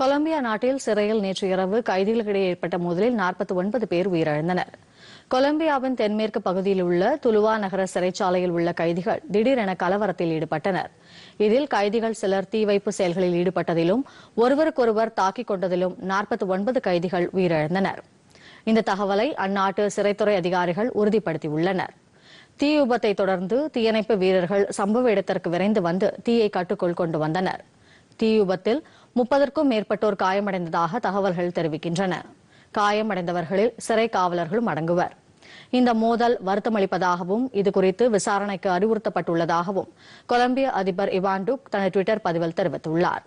Colombia நாட்டில் சிறையில் நேற்று இரவு கைதிகளிடையே ஏற்பட்ட மோதலில் நாற்பத்தி ஒன்பது பேர் உயிரிழந்தனர் கொலம்பியாவின் தென்மேற்கு பகுதியில் உள்ள துலுவா நகர சிறைச்சாலையில் உள்ள கைதிகள் திடீரென கலவரத்தில் ஈடுபட்டனர் இதில் கைதிகள் சிலர் தீவைப்பு செயல்களில் ஈடுபட்டதிலும் ஒருவருக்கொருவர் தாக்கிக் கொண்டதிலும் நாற்பத்தி ஒன்பது கைதிகள் உயிரிழந்தனர் இந்த தகவலை அந்நாட்டு சிறைத்துறை அதிகாரிகள் உறுதிப்படுத்தியுள்ளனர் தீ விபத்தை தொடர்ந்து தீயணைப்பு வீரர்கள் சம்பவ இடத்திற்கு விரைந்து வந்து தீயை கட்டுக்குள் கொண்டு வந்தனர் தீ விபத்தில் முப்பதற்கும் மேற்பட்டோர் காயமடைந்ததாக தகவல்கள் தெரிவிக்கின்றன காயமடைந்தவர்களில் சிறை காவலர்களும் அடங்குவர் இந்த மோதல் வருத்தமளிப்பதாகவும் இதுகுறித்து விசாரணைக்கு அறிவுறுத்தப்பட்டுள்ளதாகவும் கொலம்பிய அதிபர் இவான்டுக் தனது டுவிட்டர் பதிவில் தெரிவித்துள்ளாா்